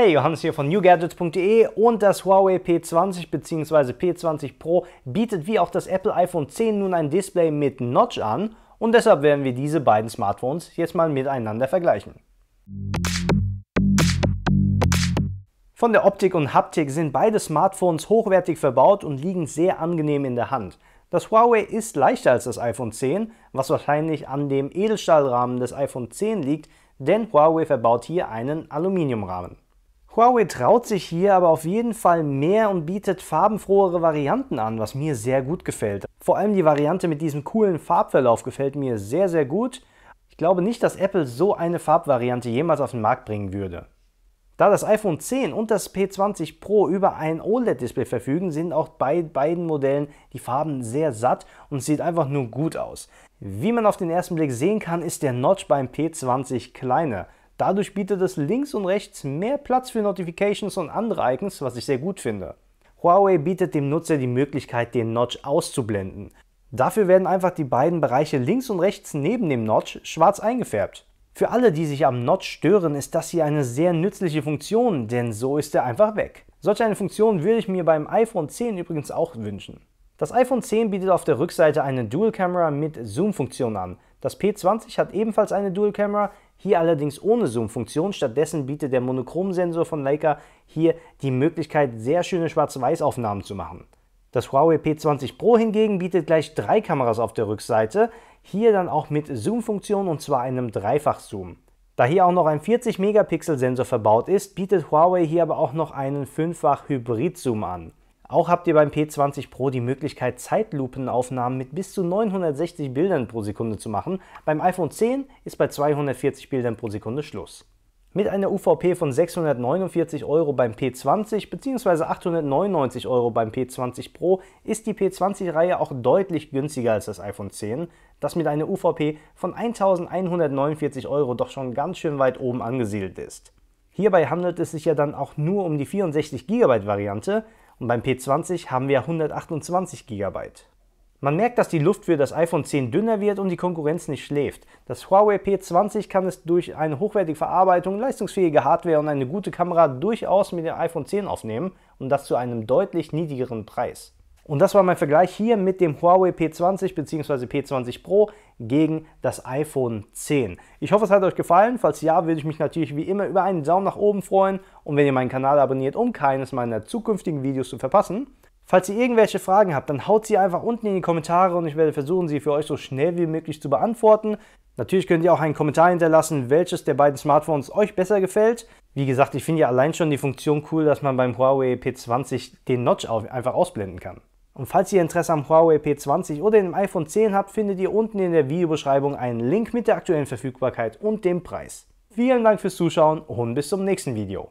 Hey, Johannes hier von newgadgets.de und das Huawei P20 bzw. P20 Pro bietet wie auch das Apple iPhone 10 nun ein Display mit Notch an und deshalb werden wir diese beiden Smartphones jetzt mal miteinander vergleichen. Von der Optik und Haptik sind beide Smartphones hochwertig verbaut und liegen sehr angenehm in der Hand. Das Huawei ist leichter als das iPhone 10, was wahrscheinlich an dem Edelstahlrahmen des iPhone 10 liegt, denn Huawei verbaut hier einen Aluminiumrahmen. Huawei traut sich hier aber auf jeden Fall mehr und bietet farbenfrohere Varianten an, was mir sehr gut gefällt. Vor allem die Variante mit diesem coolen Farbverlauf gefällt mir sehr, sehr gut. Ich glaube nicht, dass Apple so eine Farbvariante jemals auf den Markt bringen würde. Da das iPhone 10 und das P20 Pro über ein OLED-Display verfügen, sind auch bei beiden Modellen die Farben sehr satt und sieht einfach nur gut aus. Wie man auf den ersten Blick sehen kann, ist der Notch beim P20 kleiner. Dadurch bietet es links und rechts mehr Platz für Notifications und andere Icons, was ich sehr gut finde. Huawei bietet dem Nutzer die Möglichkeit, den Notch auszublenden. Dafür werden einfach die beiden Bereiche links und rechts neben dem Notch schwarz eingefärbt. Für alle, die sich am Notch stören, ist das hier eine sehr nützliche Funktion, denn so ist er einfach weg. Solch eine Funktion würde ich mir beim iPhone 10 übrigens auch wünschen. Das iPhone 10 bietet auf der Rückseite eine Dual Camera mit Zoom-Funktion an. Das P20 hat ebenfalls eine Dual Camera, hier allerdings ohne Zoom-Funktion. Stattdessen bietet der Monochrom-Sensor von Leica hier die Möglichkeit, sehr schöne Schwarz-Weiß-Aufnahmen zu machen. Das Huawei P20 Pro hingegen bietet gleich drei Kameras auf der Rückseite, hier dann auch mit Zoom-Funktion und zwar einem Dreifach-Zoom. Da hier auch noch ein 40-Megapixel-Sensor verbaut ist, bietet Huawei hier aber auch noch einen 5-fach Hybrid-Zoom an. Auch habt ihr beim P20 Pro die Möglichkeit, Zeitlupenaufnahmen mit bis zu 960 Bildern pro Sekunde zu machen. Beim iPhone 10 ist bei 240 Bildern pro Sekunde Schluss. Mit einer UVP von 649 Euro beim P20 bzw. 899 Euro beim P20 Pro ist die P20-Reihe auch deutlich günstiger als das iPhone 10, das mit einer UVP von 1149 Euro doch schon ganz schön weit oben angesiedelt ist. Hierbei handelt es sich ja dann auch nur um die 64 GB Variante, und beim P20 haben wir 128 GB. Man merkt, dass die Luft für das iPhone 10 dünner wird und die Konkurrenz nicht schläft. Das Huawei P20 kann es durch eine hochwertige Verarbeitung, leistungsfähige Hardware und eine gute Kamera durchaus mit dem iPhone 10 aufnehmen und das zu einem deutlich niedrigeren Preis. Und das war mein Vergleich hier mit dem Huawei P20 bzw. P20 Pro gegen das iPhone 10. Ich hoffe, es hat euch gefallen. Falls ja, würde ich mich natürlich wie immer über einen Daumen nach oben freuen und wenn ihr meinen Kanal abonniert, um keines meiner zukünftigen Videos zu verpassen. Falls ihr irgendwelche Fragen habt, dann haut sie einfach unten in die Kommentare und ich werde versuchen, sie für euch so schnell wie möglich zu beantworten. Natürlich könnt ihr auch einen Kommentar hinterlassen, welches der beiden Smartphones euch besser gefällt. Wie gesagt, ich finde ja allein schon die Funktion cool, dass man beim Huawei P20 den Notch einfach ausblenden kann. Und falls ihr Interesse am Huawei P20 oder dem iPhone 10 habt, findet ihr unten in der Videobeschreibung einen Link mit der aktuellen Verfügbarkeit und dem Preis. Vielen Dank fürs Zuschauen und bis zum nächsten Video.